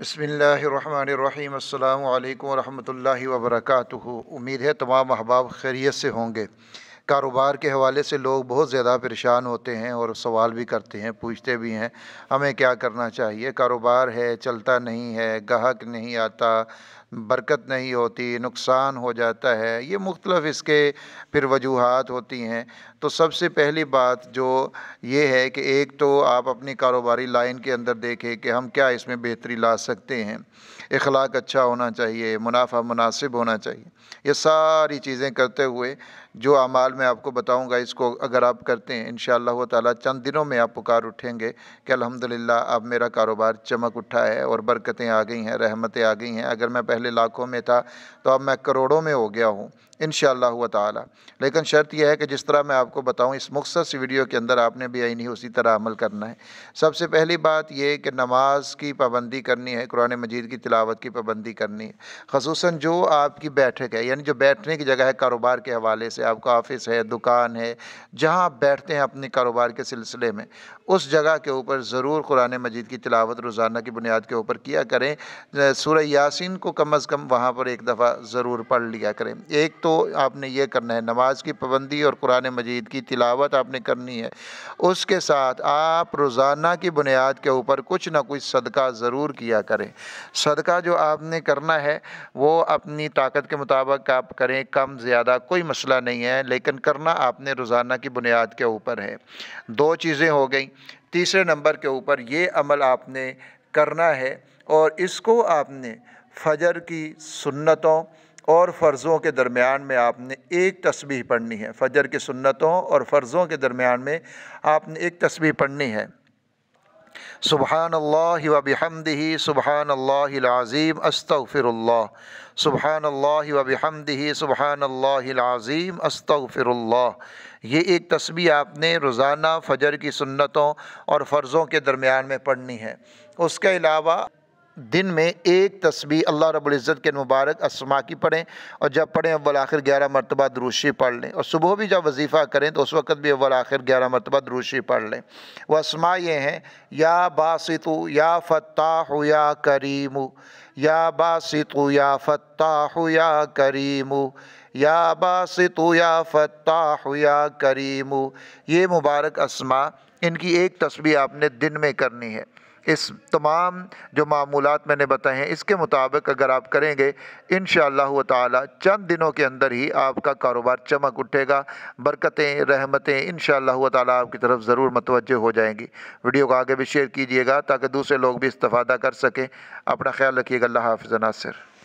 بسم اللہ الرحمن الرحیم السلام علیکم ورحمۃ اللہ وبرکاتہ امید ہے تمام احباب خیریت سے ہوں گے کاروبار کے حوالے سے لوگ بہت زیادہ پریشان ہوتے ہیں اور سوال بھی کرتے ہیں پوچھتے بھی ہیں ہمیں کیا کرنا چاہیے کاروبار ہے چلتا نہیں ہے گاہک نہیں آتا برکت نہیں ہوتی نقصان ہو جاتا ہے یہ مختلف اس کے پھر وجوہات ہوتی ہیں تو سب سے پہلی بات جو یہ ہے کہ ایک تو آپ اپنی کاروباری لائن کے اندر دیکھیں کہ ہم کیا اس میں بہتری لا سکتے ہیں اخلاق اچھا ہونا چاہیے منافع مناسب ہونا چاہیے یہ ساری چیزیں کرتے ہوئے جو عمال میں آپ کو بتاؤں گا اس کو اگر آپ کرتے ہیں انشاءاللہ شاء اللہ چند دنوں میں آپ پکار اٹھیں گے کہ الحمدللہ اب میرا کاروبار چمک اٹھا ہے اور برکتیں آ گئی ہیں رحمتیں آ گئی ہیں اگر میں پہلے لاکھوں میں تھا تو اب میں کروڑوں میں ہو گیا ہوں انشاءاللہ شاء اللہ لیکن شرط یہ ہے کہ جس طرح میں آپ کو بتاؤں اس مخصوص ویڈیو کے اندر آپ نے بھی آئی نہیں اسی طرح عمل کرنا ہے سب سے پہلی بات یہ کہ نماز کی پابندی کرنی ہے قرآن مجید کی تلاوت کی پابندی کرنی ہے خصوصاً جو آپ کی بیٹھک ہے یعنی جو بیٹھنے کی جگہ ہے کاروبار کے حوالے سے آپ کا آفس ہے دکان ہے جہاں آپ بیٹھتے ہیں اپنے کاروبار کے سلسلے میں اس جگہ کے اوپر ضرور قرآن مجید کی تلاوت روزانہ کی بنیاد کے اوپر کیا کریں سورہ یاسین کو کم از کم وہاں پر ایک دفعہ ضرور پڑھ لیا کریں ایک تو آپ نے یہ کرنا ہے نماز کی پابندی اور قرآن مجید کی تلاوت آپ نے کرنی ہے اس کے ساتھ آپ روزانہ کی بنیاد کے اوپر کچھ نہ کچھ صدقہ ضرور کیا کریں صدقہ جو آپ نے کرنا ہے وہ اپنی طاقت کے مطابق آپ کریں کم زیادہ کوئی مسئلہ نہیں نہیں ہے لیکن کرنا آپ نے روزانہ کی بنیاد کے اوپر ہے دو چیزیں ہو گئیں تیسرے نمبر کے اوپر یہ عمل آپ نے کرنا ہے اور اس کو آپ نے فجر کی سنتوں اور فرضوں کے درمیان میں آپ نے ایک تسبیح پڑھنی ہے فجر کی سنتوں اور فرضوں کے درمیان میں آپ نے ایک تسبیح پڑھنی ہے سبحان اللہ و بحمدہ سبحان اللہ عظیم استغفر اللہ سبحان اللہ و بحمدہ سبحان اللہ عظیم استغفر اللہ یہ ایک تسبیح آپ نے روزانہ فجر کی سنتوں اور فرضوں کے درمیان میں پڑھنی ہے اس کے علاوہ دن میں ایک تسبیح اللہ رب العزت کے مبارک اسما کی پڑھیں اور جب پڑھیں اول آخر گیارہ مرتبہ دروشی پڑھ لیں اور صبح بھی جب وظیفہ کریں تو اس وقت بھی اول آخر گیارہ مرتبہ دروشی پڑھ لیں وہ اسما یہ ہیں یا باسطو یا فتح یا کریم یا باسطو یا فتح یا کریم یا باسطو یا فتح یا کریم یہ مبارک اسما ان کی ایک تسبیح آپ نے دن میں کرنی ہے اس تمام جو معمولات میں نے بتائے ہیں اس کے مطابق اگر آپ کریں گے انشاءاللہ تعالی و چند دنوں کے اندر ہی آپ کا کاروبار چمک اٹھے گا برکتیں رحمتیں انشاءاللہ تعالی و آپ کی طرف ضرور متوجہ ہو جائیں گی ویڈیو کو آگے بھی شیئر کیجیے گا تاکہ دوسرے لوگ بھی استفادہ کر سکیں اپنا خیال رکھیے گا اللہ حافظ ناصر